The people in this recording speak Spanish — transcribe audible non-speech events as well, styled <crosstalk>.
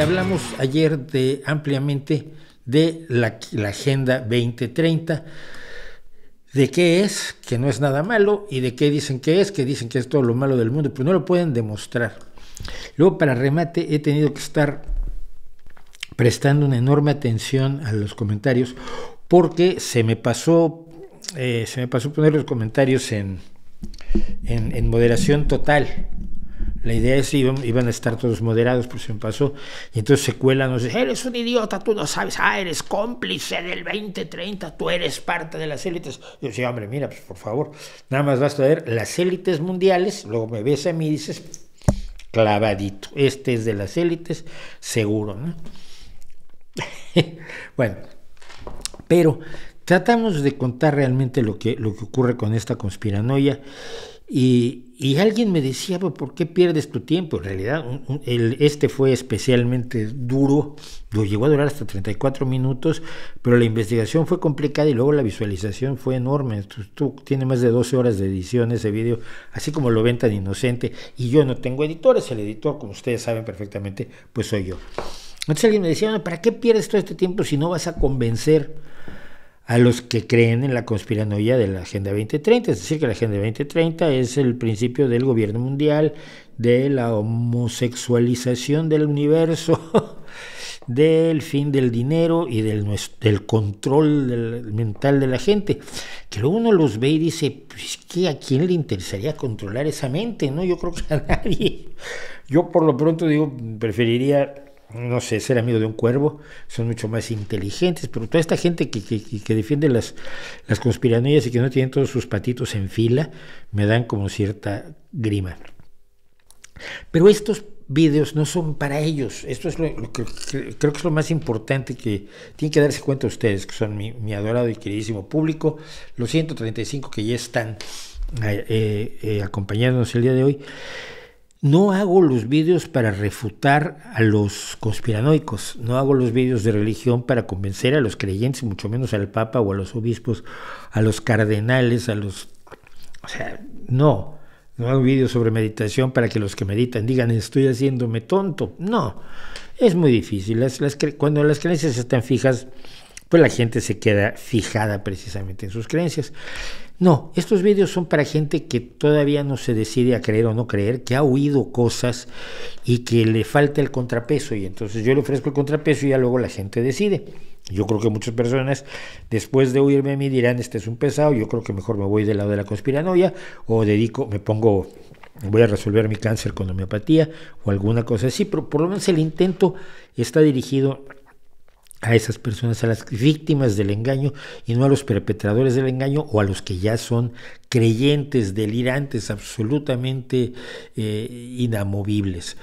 hablamos ayer de, ampliamente de la, Agenda 2030 de qué es, que no es nada malo, y de qué dicen que es, que dicen que es todo lo malo del mundo, pero pues no lo pueden demostrar. Luego, para remate, he tenido que estar prestando una enorme atención a los comentarios, porque se me pasó, eh, se me pasó poner los comentarios en, en moderación total. La idea es que iban, a estar todos moderados por si me pasó. Y entonces se cuelan, nos dicen, eres un idiota, tú no sabes, ah, eres cómplice del 2030, tú eres parte de las élites. yo decía, hombre, mira, pues por favor, nada más vas a ver las élites mundiales, luego me ves a mí y dices, clavadito, este es de las élites, seguro, ¿no? <laughs> bueno, pero tratamos de contar realmente lo que, lo que ocurre con esta conspiranoia y, alguien me decía, pues, ¿por qué pierdes tu tiempo? En realidad, el, este fue especialmente duro, lo llegó a durar hasta 34 minutos, pero la investigación fue complicada y luego la visualización fue enorme. Tú, tú tiene más de 12 horas de edición ese video, así como lo ven tan inocente. Y yo no tengo editores, el editor, como ustedes saben perfectamente, pues soy yo. Entonces alguien me decía, ¿para qué pierdes todo este tiempo si no vas a convencer? a los que creen en la conspiranoia de la Agenda 2030. Es decir, que la Agenda 2030 es el principio del gobierno mundial, de la homosexualización del universo, <laughs> del fin del dinero y del, del control mental de la gente. Que luego uno los ve y dice, pues qué, a quién le interesaría controlar esa mente, ¿no? Yo creo que a nadie. Yo por lo pronto digo, preferiría no sé, ser amigo de un cuervo, son mucho más inteligentes, pero toda esta gente que, defiende las, las y que no tienen todos sus patitos en fila, me dan como cierta grima. Pero estos videos no son para ellos, esto es lo, que, creo que es lo más importante que tienen que darse cuenta ustedes, que son mi, adorado y queridísimo público, los 135 que ya están eh, eh, acompañándonos el día de hoy. No hago los vídeos para refutar a los conspiranoicos, no hago los vídeos de religión para convencer a los creyentes, mucho menos al Papa o a los obispos, a los cardenales, a los... O sea, no, no hago vídeos sobre meditación para que los que meditan digan estoy haciéndome tonto. No, es muy difícil. cuando las creencias están fijas, pues la gente se queda fijada precisamente en sus creencias. No, estos vídeos son para gente que todavía no se decide a creer o no creer, que ha oído cosas y que le falta el contrapeso. Y entonces yo le ofrezco el contrapeso y ya luego la gente decide. Yo creo que muchas personas después de oírme a mí dirán, este es un pesado, yo creo que mejor me voy del lado de la conspiranoia o dedico, me pongo, voy a resolver mi cáncer con homeopatía o alguna cosa así, pero por lo menos el intento está dirigido a esas personas, a las víctimas del engaño y no a los perpetradores del engaño o a los que ya son creyentes, delirantes, absolutamente eh, inamovibles.